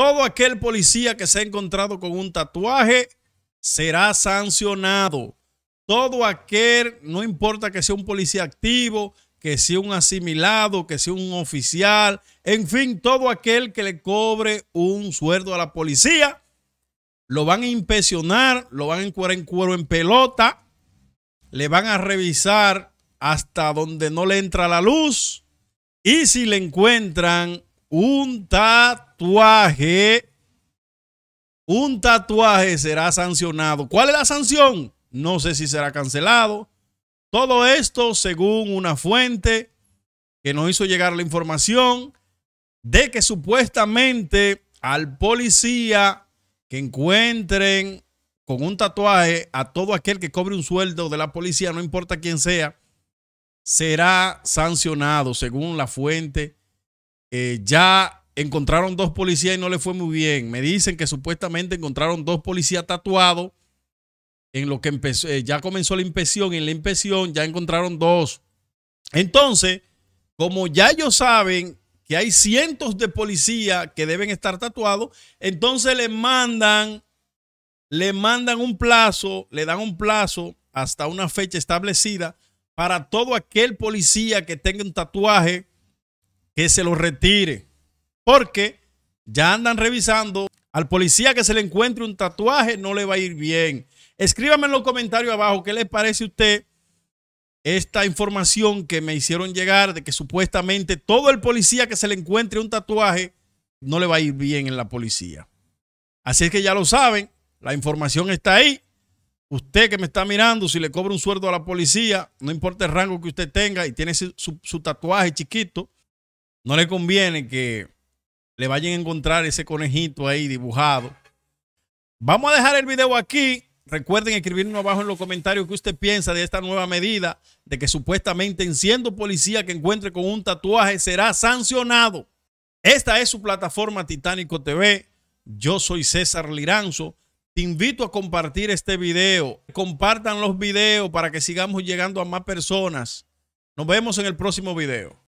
Todo aquel policía que se ha encontrado con un tatuaje será sancionado. Todo aquel, no importa que sea un policía activo, que sea un asimilado, que sea un oficial, en fin, todo aquel que le cobre un sueldo a la policía, lo van a impresionar, lo van a encuadrar en cuero en pelota, le van a revisar hasta donde no le entra la luz y si le encuentran un tatuaje, un tatuaje será sancionado. ¿Cuál es la sanción? No sé si será cancelado. Todo esto según una fuente que nos hizo llegar la información de que supuestamente al policía que encuentren con un tatuaje a todo aquel que cobre un sueldo de la policía, no importa quién sea, será sancionado según la fuente eh, ya encontraron dos policías y no le fue muy bien. Me dicen que supuestamente encontraron dos policías tatuados. En lo que empezó, eh, ya comenzó la inspección en la inspección ya encontraron dos. Entonces, como ya ellos saben que hay cientos de policías que deben estar tatuados, entonces le mandan, le mandan un plazo, le dan un plazo hasta una fecha establecida para todo aquel policía que tenga un tatuaje que se lo retire. Porque ya andan revisando. Al policía que se le encuentre un tatuaje no le va a ir bien. Escríbame en los comentarios abajo qué le parece a usted esta información que me hicieron llegar de que supuestamente todo el policía que se le encuentre un tatuaje no le va a ir bien en la policía. Así es que ya lo saben, la información está ahí. Usted que me está mirando, si le cobra un sueldo a la policía, no importa el rango que usted tenga y tiene su tatuaje chiquito, no le conviene que le vayan a encontrar ese conejito ahí dibujado. Vamos a dejar el video aquí. Recuerden escribirnos abajo en los comentarios qué usted piensa de esta nueva medida de que supuestamente en siendo policía que encuentre con un tatuaje será sancionado. Esta es su plataforma Titánico TV. Yo soy César Liranzo. Te invito a compartir este video. Compartan los videos para que sigamos llegando a más personas. Nos vemos en el próximo video.